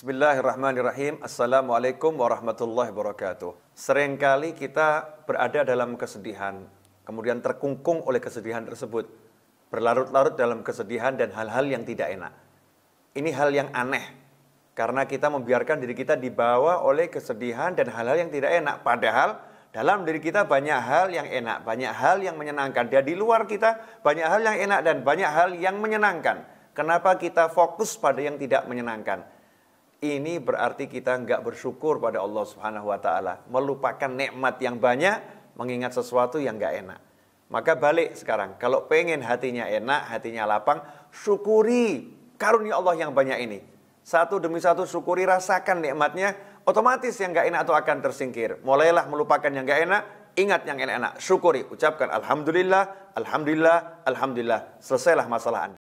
Bismillahirrahmanirrahim. Assalamualaikum warahmatullahi wabarakatuh. Seringkali kita berada dalam kesedihan, kemudian terkungkung oleh kesedihan tersebut, berlarut-larut dalam kesedihan dan hal-hal yang tidak enak. Ini hal yang aneh, karena kita membiarkan diri kita dibawa oleh kesedihan dan hal-hal yang tidak enak. Padahal dalam diri kita banyak hal yang enak, banyak hal yang menyenangkan. Dan di luar kita banyak hal yang enak dan banyak hal yang menyenangkan. Kenapa kita fokus pada yang tidak menyenangkan? Ini berarti kita nggak bersyukur pada Allah Subhanahu wa taala, melupakan nikmat yang banyak, mengingat sesuatu yang nggak enak. Maka balik sekarang, kalau pengen hatinya enak, hatinya lapang, syukuri karunia Allah yang banyak ini. Satu demi satu syukuri, rasakan nikmatnya, otomatis yang nggak enak itu akan tersingkir. Mulailah melupakan yang nggak enak, ingat yang enak-enak, syukuri, ucapkan alhamdulillah, alhamdulillah, alhamdulillah. Selesailah masalah Anda.